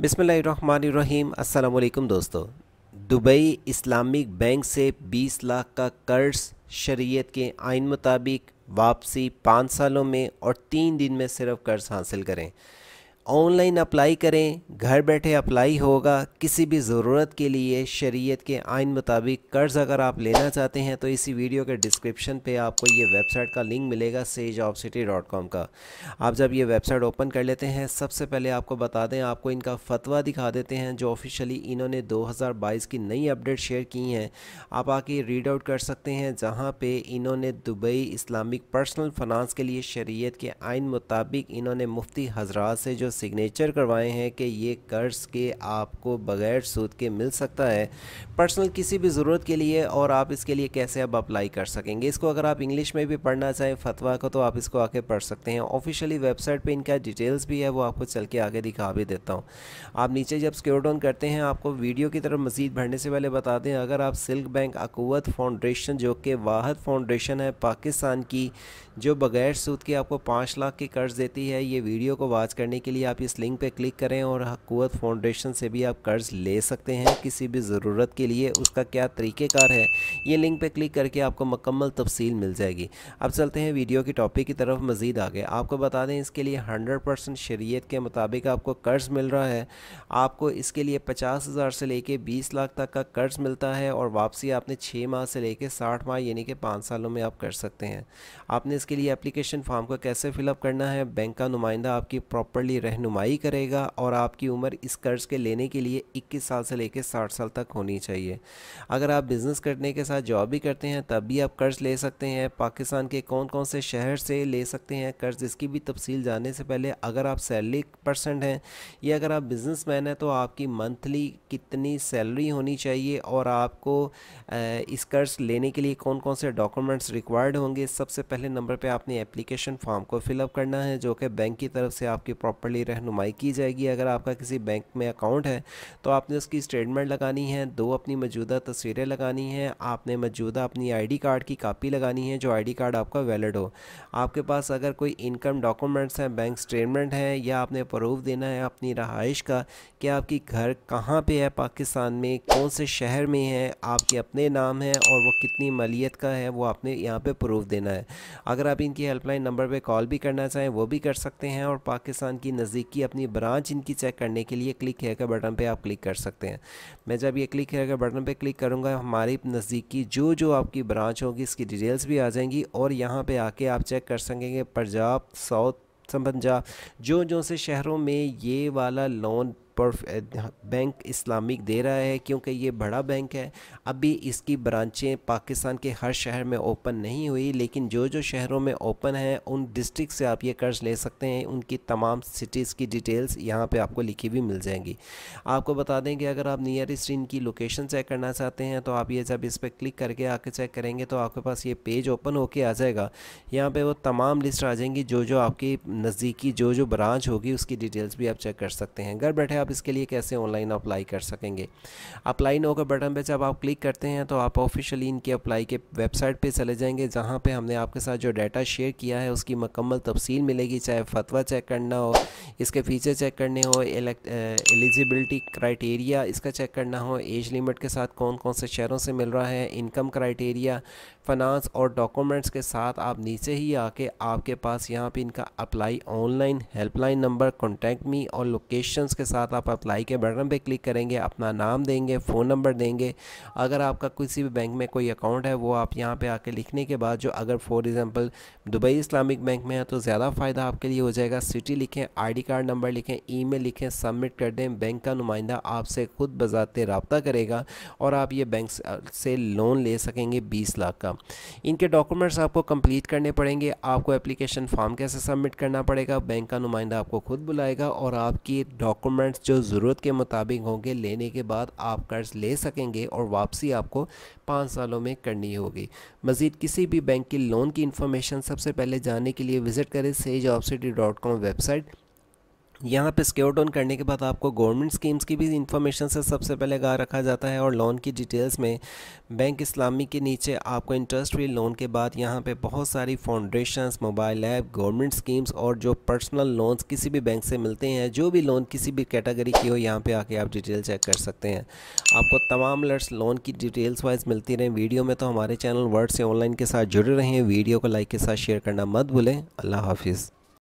बिसमीम अल्लाम दोस्तों दुबई इस्लामिक बैंक से 20 लाख का कर्ज शरीयत के आइन मुताबिक वापसी पाँच सालों में और तीन दिन में सिर्फ कर्ज हासिल करें ऑनलाइन अप्लाई करें घर बैठे अप्लाई होगा किसी भी ज़रूरत के लिए शरीयत के आयन मुताबिक कर्ज़ अगर आप लेना चाहते हैं तो इसी वीडियो के डिस्क्रिप्शन पे आपको ये वेबसाइट का लिंक मिलेगा sage of city dot com का आप जब ये वेबसाइट ओपन कर लेते हैं सबसे पहले आपको बता दें आपको इनका फतवा दिखा देते हैं जो ऑफिशियली इन्होंने बाईस की नई अपडेट शेयर की हैं आप आके रीड आउट कर सकते हैं जहाँ पर इन्होंने दुबई इस्लामिक पर्सनल फाइनेंस के लिए शरीयत के आइन मुताबिक इन्होंने मुफ्ती हजरात से जो सिग्नेचर करवाए हैं कि ये कर्ज के आपको बगैर सूद के मिल सकता है पर्सनल किसी भी ज़रूरत के लिए और आप इसके लिए कैसे अब अप्लाई कर सकेंगे इसको अगर आप इंग्लिश में भी पढ़ना चाहें फतवा को तो आप इसको आके पढ़ सकते हैं ऑफिशियली वेबसाइट पर इनका डिटेल्स भी है वो आपको चल के आगे दिखा भी देता हूँ आप नीचे जब स्क्योर डाउन करते हैं आपको वीडियो की तरफ मजीद भरने से पहले बता दें अगर आप सिल्क बैंक अकूत फाउंडेशन जो कि वाहद फाउंडेशन है पाकिस्तान की जो बगैर सूद के आपको पाँच लाख के कर्ज देती है ये वीडियो को वाच करने के लिए आप इस लिंक पे क्लिक करें और हकूत फाउंडेशन से भी आप कर्ज़ ले सकते हैं किसी भी ज़रूरत के लिए उसका क्या तरीक़ेकार है ये लिंक पे क्लिक करके आपको मकम्मल तफसील मिल जाएगी अब चलते हैं वीडियो की टॉपिक की तरफ मज़ीद आगे आपको बता दें इसके लिए हंड्रेड परसेंट शरीत के मुताबिक आपको कर्ज़ मिल रहा है आपको इसके लिए पचास हज़ार से लेके बीस लाख तक का कर्ज़ मिलता है और वापसी आपने छः माह से लेके साठ माह यानी कि पाँच सालों में आप कर सकते हैं आपने इसके लिए अप्लीकेशन फॉर्म को कैसे फिलअप करना है बैंक का नुमाइंदा आपकी प्रॉपरली रह रहनुमाई करेगा और आपकी उम्र इस कर्ज के लेने के लिए 21 साल से लेकर 60 साल तक होनी चाहिए अगर आप बिज़नेस करने के साथ जॉब भी करते हैं तब भी आप कर्ज़ ले सकते हैं पाकिस्तान के कौन कौन से शहर से ले सकते हैं कर्ज़ इसकी भी तफसील जानने से पहले अगर आप सैलरी पर्सन हैं या अगर आप बिज़नेस मैन हैं तो आपकी मंथली कितनी सैलरी होनी चाहिए और आपको इस कर्ज़ लेने के लिए कौन कौन से डॉक्यूमेंट्स रिक्वायर्ड होंगे सबसे पहले नंबर पर आपने एप्लीकेशन फॉर्म को फिलअप करना है जो कि बैंक की तरफ से आपकी प्रॉपरली रहनुमाई की जाएगी अगर आपका किसी बैंक में अकाउंट है तो आपने उसकी स्टेटमेंट लगानी है दो अपनी मौजूदा तस्वीरें लगानी हैं आपने मौजूदा अपनी आईडी कार्ड की कापी लगानी है जो आईडी कार्ड आपका वैलिड हो आपके पास अगर कोई इनकम डॉक्यूमेंट्स हैं बैंक स्टेटमेंट है या आपने प्रूफ देना है अपनी रहाइश का कि आपकी घर कहाँ पर है पाकिस्तान में कौन से शहर में है आपके अपने नाम हैं और वो कितनी मलियत का है वो आपने यहाँ पर प्रूफ देना है अगर आप इनकी हेल्पलाइन नंबर पर कॉल भी करना चाहें वो भी कर सकते हैं और पाकिस्तान की नज़दीक नज़दीक की अपनी ब्रांच इनकी चेक करने के लिए क्लिक हेयर के बटन पे आप क्लिक कर सकते हैं मैं जब ये क्लिक हेयर के बटन पे क्लिक करूँगा हमारे नज़दीक की जो जो आपकी ब्रांच होगी इसकी डिटेल्स भी आ जाएंगी और यहाँ पर आके आप चेक कर सकेंगे पंजाब साउथ पंजाब जो जो से शहरों में ये वाला लोन बैंक eh, इस्लामिक दे रहा है क्योंकि ये बड़ा बैंक है अभी इसकी ब्रांचें पाकिस्तान के हर शहर में ओपन नहीं हुई लेकिन जो जो शहरों में ओपन हैं उन डिस्ट्रिक्ट से आप ये कर्ज ले सकते हैं उनकी तमाम सिटीज़ की डिटेल्स यहाँ पर आपको लिखी हुई मिल जाएंगी आपको बता दें कि अगर आप नियरेस्ट इनकी लोकेशन चेक करना चाहते हैं तो आप ये जब इस पर क्लिक करके आके चेक करेंगे तो आपके पास ये पेज ओपन होके आ जाएगा यहाँ पे वो तमाम लिस्ट आ जाएंगी जो जो आपकी नज़दीकी जो जो ब्रांच होगी उसकी डिटेल्स भी आप चेक कर सकते हैं घर बैठे आप आप इसके लिए कैसे ऑनलाइन अप्लाई कर सकेंगे अप्लाई नो के बटन पर जब आप क्लिक करते हैं तो आप ऑफिशियली इनकी अप्लाई के वेबसाइट पर चले जाएँगे जहाँ पर हमने आपके साथ जो डाटा शेयर किया है उसकी मकम्मल तफसील मिलेगी चाहे फतवा चेक करना हो इसके फीचर चेक करने हो एलिजिबिलिटी क्राइटेरिया इसका चेक करना हो एज लिमिट के साथ कौन कौन से शहरों से मिल रहा है इनकम क्राइटेरिया फाइनेंस और डॉक्यूमेंट्स के साथ आप नीचे ही आके आपके पास यहाँ पे इनका apply online helpline number contact me और लोकेशंस के साथ पर आप अप्लाई के बटन पे क्लिक करेंगे अपना नाम देंगे फ़ोन नंबर देंगे अगर आपका किसी भी बैंक में कोई अकाउंट है वो आप यहाँ पे आके लिखने के बाद जो अगर for example Dubai Islamic bank में है तो ज़्यादा फ़ायदा आपके लिए हो जाएगा सिटी लिखें आई कार्ड नंबर लिखें ई लिखें सबमिट कर दें बैंक का नुमाइंदा आपसे ख़ुद बजाते रबता करेगा और आप ये बैंक से लोन ले सकेंगे बीस लाख का इनके डॉक्यूमेंट्स आपको कंप्लीट करने पड़ेंगे आपको एप्लीकेशन फॉर्म कैसे सबमिट करना पड़ेगा बैंक का नुमाइंदा आपको खुद बुलाएगा और आपकी डॉक्यूमेंट्स जो ज़रूरत के मुताबिक होंगे लेने के बाद आप कर्ज़ ले सकेंगे और वापसी आपको पाँच सालों में करनी होगी मज़ीद किसी भी बैंक की लोन की इन्फॉर्मेशन सबसे पहले जानने के लिए विज़िट करें सेज वेबसाइट यहाँ पे स्क्योर डाउन करने के बाद आपको गवर्नमेंट स्कीम्स की भी इन्फॉर्मेशन से सबसे पहले गा रखा जाता है और लोन की डिटेल्स में बैंक इस्लामी के नीचे आपको इंटरेस्ट फ्री लोन के बाद यहाँ पे बहुत सारी foundations mobile app government schemes और जो पर्सनल लोन्स किसी भी बैंक से मिलते हैं जो भी लोन किसी भी कैटेगरी की हो यहाँ पर आके आप डिटेल चेक कर सकते हैं आपको तमाम लर्स लोन की डिटेल्स वाइज मिलती रहें वीडियो में तो हमारे चैनल वर्ड से ऑनलाइन के साथ जुड़े रहें वीडियो को लाइक के साथ शेयर करना मत भूलें अल्लाह हाफिज़